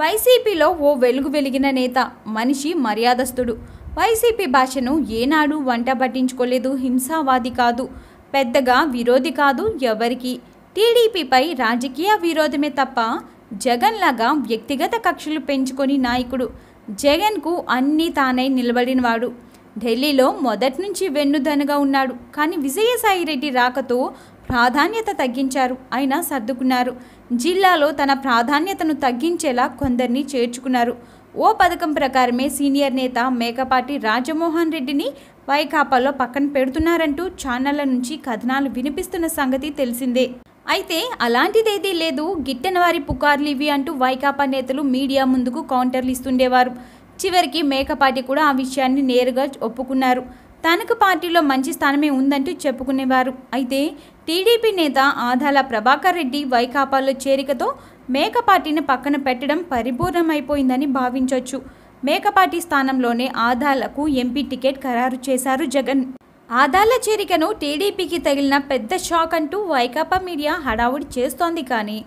వైసీపీలో ఓ వెలుగు వెలిగిన నేత మనిషి మర్యాదస్తుడు వైసీపీ భాషను ఏనాడు వంట పట్టించుకోలేదు హింసావాది కాదు పెద్దగా విరోధి కాదు ఎవరికి టీడీపీపై రాజకీయ విరోధమే తప్ప జగన్ లాగా వ్యక్తిగత కక్షలు పెంచుకొని నాయకుడు జగన్కు అన్నీ తానై నిలబడినవాడు ఢిల్లీలో మొదటి నుంచి వెన్నుదనగా ఉన్నాడు కానీ విజయసాయిరెడ్డి రాకతో ప్రాధాన్యత తగ్గించారు అయినా సర్దుకున్నారు జిల్లాలో తన ప్రాధాన్యతను తగ్గించేలా కొందరిని చేర్చుకున్నారు ఓ పథకం ప్రకారమే సీనియర్ నేత మేకపాటి రాజమోహన్ రెడ్డిని వైకాపాలో పక్కన పెడుతున్నారంటూ ఛానళ్ల నుంచి కథనాలు వినిపిస్తున్న సంగతి తెలిసిందే అయితే అలాంటిదేదీ లేదు గిట్టనవారి పుకార్లు ఇవి అంటూ వైకాపా నేతలు మీడియా ముందుకు కౌంటర్లు ఇస్తుండేవారు చివరికి మేకపాటి కూడా ఆ విషయాన్ని నేరుగా ఒప్పుకున్నారు తనకు పార్టీలో మంచి స్థానమే ఉందంటూ చెప్పుకునేవారు అయితే టీడీపీ నేత ఆధాల ప్రభాకర్ రెడ్డి వైకాపాలో చేరికతో మేకపాటిని పక్కన పెట్టడం పరిపూర్ణమైపోయిందని భావించవచ్చు మేకపాటి స్థానంలోనే ఆదాలకు ఎంపీ టికెట్ ఖరారు చేశారు జగన్ ఆదాల చేరికను టీడీపీకి తగిలిన పెద్ద షాక్ అంటూ వైకాపా మీడియా హడావుడి చేస్తోంది కానీ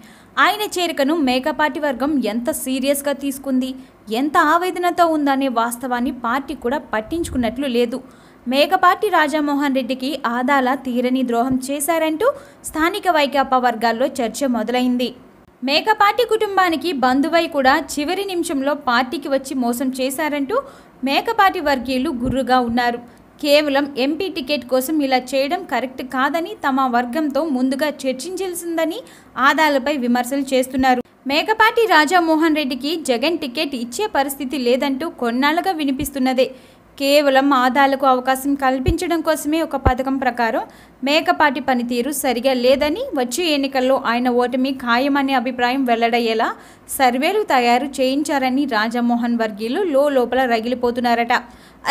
ఆయన చేరికను మేకపాటి వర్గం ఎంత సీరియస్గా తీసుకుంది ఎంత ఆవేదనతో ఉందనే వాస్తవాన్ని పార్టీ కూడా పట్టించుకున్నట్లు లేదు మేకపాటి రాజామోహన్ రెడ్డికి ఆదాల తీరని ద్రోహం చేశారంటూ స్థానిక వైకాపా వర్గాల్లో చర్చ మొదలైంది మేకపాటి కుటుంబానికి బంధువై కూడా చివరి నిమిషంలో పార్టీకి వచ్చి మోసం చేశారంటూ మేకపాటి వర్గీయులు గుర్రుగా ఉన్నారు కేవలం ఎంపీ టికెట్ కోసం ఇలా చేయడం కరెక్ట్ కాదని తమ వర్గంతో ముందుగా చర్చించాల్సిందని ఆదాలపై విమర్శలు చేస్తున్నారు మేకపాటి రాజామోహన్ రెడ్డికి జగన్ టికెట్ ఇచ్చే పరిస్థితి లేదంటూ కొన్నాళ్ళుగా వినిపిస్తున్నదే కేవలం ఆదాలకు అవకాశం కల్పించడం కోసమే ఒక పథకం ప్రకారం మేకపాటి పనితీరు సరిగా లేదని వచ్చే ఎన్నికల్లో ఆయన ఓటమి ఖాయమనే అభిప్రాయం వెల్లడయ్యేలా సర్వేలు తయారు చేయించారని రాజమోహన్ వర్గీయులు లోపల రగిలిపోతున్నారట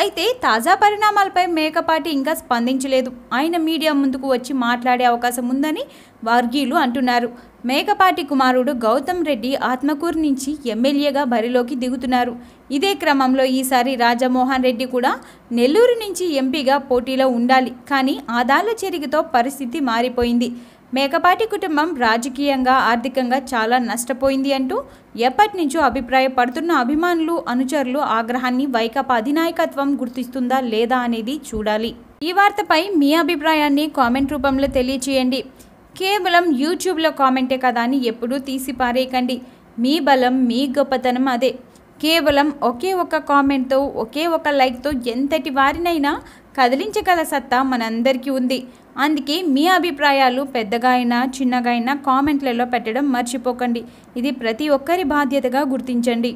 అయితే తాజా పరిణామాలపై మేకపాటి ఇంకా స్పందించలేదు ఆయన మీడియా ముందుకు వచ్చి మాట్లాడే అవకాశం ఉందని వర్గీయులు అంటున్నారు మేకపాటి కుమారుడు గౌతమ్ రెడ్డి ఆత్మకూరు నుంచి ఎమ్మెల్యేగా బరిలోకి దిగుతున్నారు ఇదే క్రమంలో ఈసారి రాజమోహన్ రెడ్డి కూడా నెల్లూరు నుంచి ఎంపీగా పోటీలో ఉండాలి కానీ ఆదాల చెరిగితో పరిస్థితి మారిపోయింది మేకపాటి కుటుంబం రాజకీయంగా ఆర్థికంగా చాలా నష్టపోయింది అంటూ ఎప్పటి నుంచో అభిప్రాయపడుతున్న అభిమానులు అనుచరులు ఆగ్రహాన్ని వైకాపా అధినాయకత్వం గుర్తిస్తుందా లేదా అనేది చూడాలి ఈ వార్తపై మీ అభిప్రాయాన్ని కామెంట్ రూపంలో తెలియచేయండి కేవలం యూట్యూబ్లో కామెంటే కదా అని ఎప్పుడూ తీసి పారేయకండి మీ బలం మీ గొప్పతనం అదే కేవలం ఒకే ఒక కామెంట్తో ఒకే ఒక లైక్తో ఎంతటి వారినైనా కదిలించగల సత్తా మనందరికీ ఉంది అందుకే మీ అభిప్రాయాలు పెద్దగా అయినా చిన్నగా అయినా కామెంట్లలో పెట్టడం మర్చిపోకండి ఇది ప్రతి ఒక్కరి బాధ్యతగా గుర్తించండి